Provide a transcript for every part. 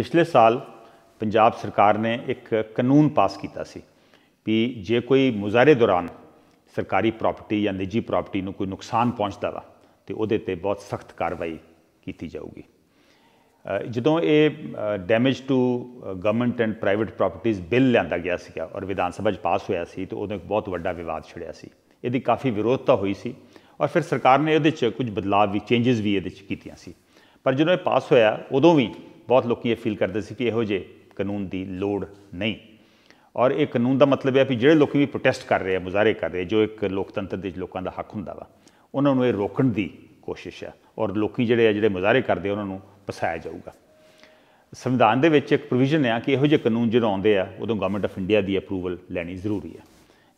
ਪਿਛਲੇ ਸਾਲ ਪੰਜਾਬ ਸਰਕਾਰ ਨੇ ਇੱਕ ਕਾਨੂੰਨ ਪਾਸ ਕੀਤਾ ਸੀ ਵੀ ਜੇ ਕੋਈ ਮੁਜ਼ਾਹਰੇ ਦੌਰਾਨ ਸਰਕਾਰੀ ਪ੍ਰਾਪਰਟੀ ਜਾਂ ਨਿੱਜੀ ਪ੍ਰਾਪਰਟੀ ਨੂੰ ਕੋਈ ਨੁਕਸਾਨ ਪਹੁੰਚਦਾ ਵਾ ਤੇ ਉਹਦੇ ਤੇ ਬਹੁਤ ਸਖਤ ਕਾਰਵਾਈ ਕੀਤੀ ਜਾਊਗੀ ਜਦੋਂ ਇਹ damage to government and private ਪ੍ਰਾਪਰਟੀਆਂ ਬਿੱਲ ਲਿਆਂਦਾ ਗਿਆ ਸੀਗਾ ਔਰ ਵਿਧਾਨ ਸਭਾ 'ਚ ਪਾਸ ਹੋਇਆ ਸੀ ਤੇ ਉਹਦੇ ਇੱਕ ਬਹੁਤ ਵੱਡਾ ਵਿਵਾਦ ਛਿੜਿਆ ਸੀ ਇਹਦੀ ਕਾਫੀ ਵਿਰੋਧਤਾ ਹੋਈ ਸੀ ਔਰ ਫਿਰ ਸਰਕਾਰ ਨੇ ਇਹਦੇ 'ਚ ਕੁਝ ਬਦਲਾਅ ਵੀ ਚੇਂजेस ਵੀ ਇਹਦੇ 'ਚ ਕੀਤੀਆਂ ਸੀ ਪਰ ਜਦੋਂ ਇਹ ਪਾਸ ਹੋਇਆ ਉਦੋਂ ਵੀ ਬਹੁਤ ਲੋਕੀ ਇਹ ਫੀਲ ਕਰਦੇ ਸੀ ਕਿ ਇਹੋ ਜੇ ਕਾਨੂੰਨ ਦੀ ਲੋੜ ਨਹੀਂ ਔਰ ਇਹ ਕਾਨੂੰਨ ਦਾ ਮਤਲਬ ਹੈ ਕਿ ਜਿਹੜੇ ਲੋਕੀ ਵੀ ਪ੍ਰੋਟੈਸਟ ਕਰ ਰਹੇ ਆ ਮੁਜ਼ਾਹਰੇ ਕਰ ਰਹੇ ਜੋ ਇੱਕ ਲੋਕਤੰਤਰ ਦੇ ਲੋਕਾਂ ਦਾ ਹੱਕ ਹੁੰਦਾ ਵਾ ਉਹਨਾਂ ਨੂੰ ਇਹ ਰੋਕਣ ਦੀ ਕੋਸ਼ਿਸ਼ ਹੈ ਔਰ ਲੋਕੀ ਜਿਹੜੇ ਆ ਜਿਹੜੇ ਮੁਜ਼ਾਹਰੇ ਕਰਦੇ ਉਹਨਾਂ ਨੂੰ ਫਸਾਇਆ ਜਾਊਗਾ ਸੰਵਿਧਾਨ ਦੇ ਵਿੱਚ ਇੱਕ ਪ੍ਰੋਵੀਜ਼ਨ ਹੈ ਕਿ ਇਹੋ ਜਿਹੇ ਕਾਨੂੰਨ ਜਦੋਂ ਆਉਂਦੇ ਆ ਉਦੋਂ ਗਵਰਨਮੈਂਟ ਆਫ ਇੰਡੀਆ ਦੀ ਅਪਰੂਵਲ ਲੈਣੀ ਜ਼ਰੂਰੀ ਹੈ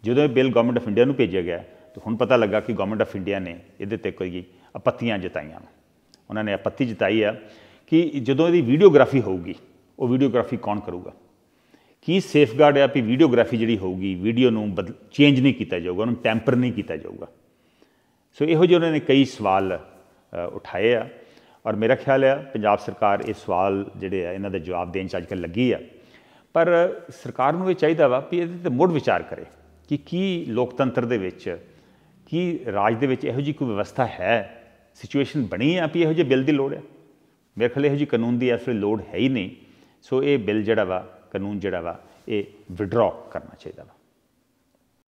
ਜਦੋਂ ਇਹ ਬਿੱਲ ਗਵਰਨਮੈਂਟ ਆਫ ਇੰਡੀਆ ਨੂੰ ਭੇਜਿਆ ਗਿਆ ਤਾਂ ਹੁਣ ਪਤਾ ਲੱਗਾ ਕਿ ਗਵਰਨਮੈਂਟ ਆਫ ਇੰਡੀਆ ਨੇ ਇਹਦੇ ਤੇ ਕੋਈ ਆਪੱਤੀਆਂ ਜਤਾਈਆਂ ਉਹਨਾਂ ਨੇ ਆਪੱਤੀ ਜਤਾਈ ਆ ਕਿ ਜਦੋਂ ਇਹਦੀ ਵੀਡੀਓਗ੍ਰਾਫੀ ਹੋਊਗੀ ਉਹ ਵੀਡੀਓਗ੍ਰਾਫੀ ਕੌਣ ਕਰੂਗਾ ਕੀ ਸੇਫਗਾਰਡ ਹੈ ਵੀ ਵੀਡੀਓਗ੍ਰਾਫੀ ਜਿਹੜੀ ਹੋਊਗੀ ਵੀਡੀਓ ਨੂੰ ਚੇਂਜ ਨਹੀਂ ਕੀਤਾ ਜਾਊਗਾ ਉਹਨੂੰ ਟੈਂਪਰ ਨਹੀਂ ਕੀਤਾ ਜਾਊਗਾ ਸੋ ਇਹੋ ਜਿਹੇ ਉਹਨਾਂ ਨੇ ਕਈ ਸਵਾਲ ਉਠਾਏ ਆ ਔਰ ਮੇਰਾ ਖਿਆਲ ਹੈ ਪੰਜਾਬ ਸਰਕਾਰ ਇਹ ਸਵਾਲ ਜਿਹੜੇ ਆ ਇਹਨਾਂ ਦਾ ਜਵਾਬ ਦੇਣ ਚ ਅੱਜਕੱਲ ਲੱਗੀ ਆ ਪਰ ਸਰਕਾਰ ਨੂੰ ਇਹ ਚਾਹੀਦਾ ਵਾ ਵੀ ਇਹਦੇ ਤੇ ਮੁੜ ਵਿਚਾਰ ਕਰੇ ਕਿ ਕੀ ਲੋਕਤੰਤਰ ਦੇ ਵਿੱਚ ਕੀ ਰਾਜ ਦੇ ਵਿੱਚ ਇਹੋ ਜੀ ਕੋਈ ਵਿਵਸਥਾ ਹੈ ਸਿਚੁਏਸ਼ਨ ਬਣੀ ਆ ਵੀ ਇਹੋ ਜੇ ਬਿੱਲ ਦੀ ਲੋੜ ਹੈ ਮੇਰੇ ਖਿਆਲ ਇਹ ਜੀ ਕਾਨੂੰਨ ਦੀ ਇਸ ਵੇਲੇ ਲੋੜ ਹੈ ਹੀ ਨਹੀਂ ਸੋ ਇਹ ਬਿੱਲ ਜਿਹੜਾ ਵਾ ਕਾਨੂੰਨ ਜਿਹੜਾ ਵਾ ਇਹ ਵਿਡਰਾ ਕਰਨਾ ਚਾਹੀਦਾ ਵਾ